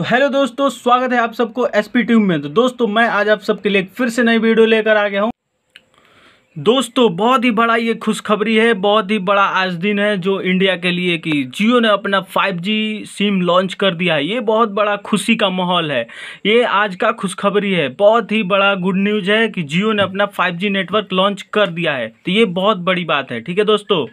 तो हेलो दोस्तों स्वागत है आप सबको एस पी ट्यूब में तो दोस्तों मैं आज आप सबके लिए फिर से नई वीडियो लेकर आ गया हूँ दोस्तों बहुत ही बड़ा ये खुशखबरी है बहुत ही बड़ा आज दिन है जो इंडिया के लिए कि जियो ने अपना 5G सिम लॉन्च कर दिया है ये बहुत बड़ा खुशी का माहौल है ये आज का खुशखबरी है बहुत ही बड़ा गुड न्यूज़ है कि जियो ने अपना 5G नेटवर्क लॉन्च कर दिया है तो ये बहुत बड़ी बात है ठीक है दोस्तों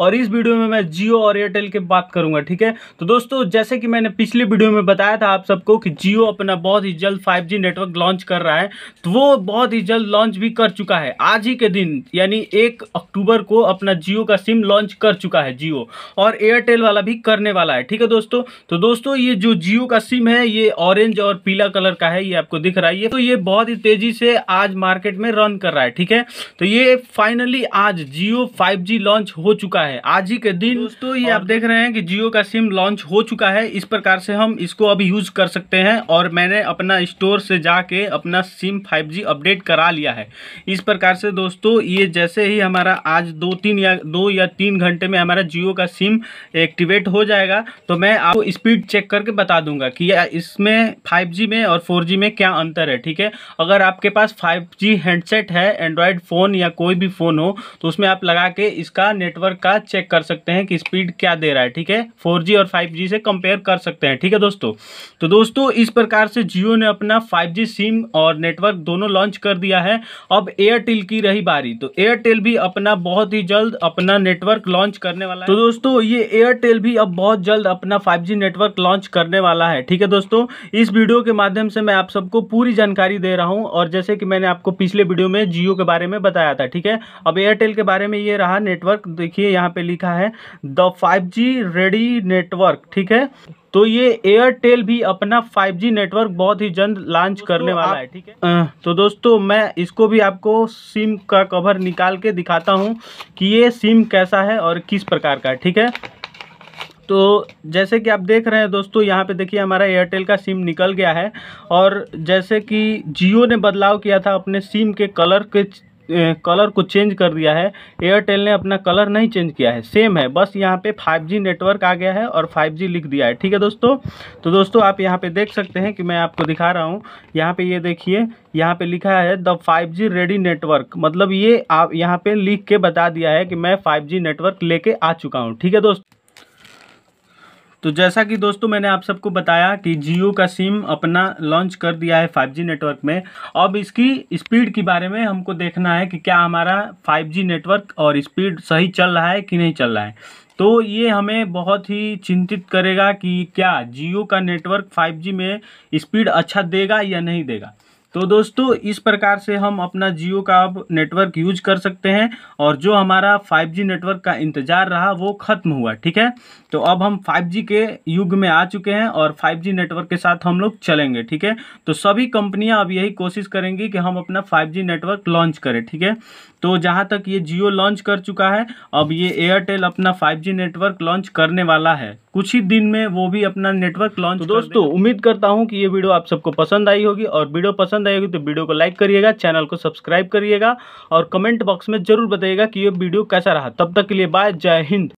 और इस वीडियो में मैं जियो और एयरटेल की बात करूंगा ठीक है तो दोस्तों जैसे कि मैंने पिछले वीडियो में बताया था आप सबको कि जियो अपना बहुत ही जल्द 5G नेटवर्क लॉन्च कर रहा है तो वो बहुत ही जल्द लॉन्च भी कर चुका है आज ही के दिन यानी एक अक्टूबर को अपना जियो का सिम लॉन्च कर चुका है जियो और एयरटेल वाला भी करने वाला है ठीक है दोस्तों तो दोस्तों ये जो जियो का सिम है ये ऑरेंज और पीला कलर का है ये आपको दिख रहा है तो ये बहुत ही तेजी से आज मार्केट में रन कर रहा है ठीक है तो ये फाइनली आज जियो फाइव लॉन्च हो चुका है आज ही के दिन दोस्तों ये आप देख रहे हैं कि जियो का सिम लॉन्च हो चुका है इस प्रकार से हम इसको अभी यूज कर सकते हैं और मैंने अपना स्टोर से जाके अपना सिम 5G अपडेट करा लिया है इस प्रकार से दोस्तों ये जैसे ही हमारा आज दो तीन या दो या तीन घंटे में हमारा जियो का सिम एक्टिवेट हो जाएगा तो मैं आपको स्पीड चेक करके बता दूंगा कि इसमें फाइव में और फोर में क्या अंतर है ठीक है अगर आपके पास फाइव हैंडसेट है एंड्रॉयड फ़ोन या कोई भी फ़ोन हो तो उसमें आप लगा के इसका नेटवर्क नेटवर्क का चेक कर सकते हैं कि स्पीड क्या दे रहा है ठीक है फोर और फाइव से कंपेयर कर सकते हैं ठीक है दोस्तों तो दोस्तों इस प्रकार से जियो ने अपना फाइव सिम और नेटवर्क दोनों लॉन्च कर दिया है अब एयरटेल की रही बारी तो एयरटेल भी अपना बहुत ही जल्द अपना नेटवर्क लॉन्च करने वाला है तो दोस्तों ये एयरटेल भी अब बहुत जल्द अपना 5G नेटवर्क लॉन्च करने वाला है ठीक है दोस्तों इस वीडियो के माध्यम से मैं आप सबको पूरी जानकारी दे रहा हूं और जैसे कि मैंने आपको पिछले वीडियो में जियो के बारे में बताया था ठीक है अब एयरटेल के बारे में ये रहा नेटवर्क देखिए यहाँ पे लिखा है the five G ready network ठीक है तो ये एयरटेल भी अपना 5G नेटवर्क बहुत ही जल्द लॉन्च करने वाला है ठीक है तो दोस्तों मैं इसको भी आपको सिम का कवर निकाल के दिखाता हूँ कि ये सिम कैसा है और किस प्रकार का ठीक है तो जैसे कि आप देख रहे हैं दोस्तों यहाँ पे देखिए हमारा एयरटेल का सिम निकल गया है और जैसे कि जियो ने बदलाव किया था अपने सिम के कलर के कलर को चेंज कर दिया है एयरटेल ने अपना कलर नहीं चेंज किया है सेम है बस यहाँ पे 5G नेटवर्क आ गया है और 5G लिख दिया है ठीक है दोस्तों तो दोस्तों आप यहाँ पे देख सकते हैं कि मैं आपको दिखा रहा हूँ यहाँ पे ये देखिए यहाँ पे लिखा है द 5G रेडी नेटवर्क मतलब ये आप यहाँ पे लिख के बता दिया है कि मैं 5G नेटवर्क लेके आ चुका हूँ ठीक है दोस्तों तो जैसा कि दोस्तों मैंने आप सबको बताया कि जियो का सिम अपना लॉन्च कर दिया है 5G नेटवर्क में अब इसकी स्पीड के बारे में हमको देखना है कि क्या हमारा 5G नेटवर्क और स्पीड सही चल रहा है कि नहीं चल रहा है तो ये हमें बहुत ही चिंतित करेगा कि क्या जियो का नेटवर्क 5G में स्पीड अच्छा देगा या नहीं देगा तो दोस्तों इस प्रकार से हम अपना जियो का अब नेटवर्क यूज कर सकते हैं और जो हमारा 5G नेटवर्क का इंतज़ार रहा वो ख़त्म हुआ ठीक है तो अब हम 5G के युग में आ चुके हैं और 5G नेटवर्क के साथ हम लोग चलेंगे ठीक है तो सभी कंपनियां अब यही कोशिश करेंगी कि हम अपना 5G नेटवर्क लॉन्च करें ठीक है तो जहाँ तक ये जियो लॉन्च कर चुका है अब ये एयरटेल अपना 5G नेटवर्क लॉन्च करने वाला है कुछ ही दिन में वो भी अपना नेटवर्क लॉन्च तो दोस्तों उम्मीद करता हूँ कि ये वीडियो आप सबको पसंद आई होगी और वीडियो पसंद आई होगी तो वीडियो को लाइक करिएगा चैनल को सब्सक्राइब करिएगा और कमेंट बॉक्स में जरूर बताइएगा कि ये वीडियो कैसा रहा तब तक के लिए बाय जय हिंद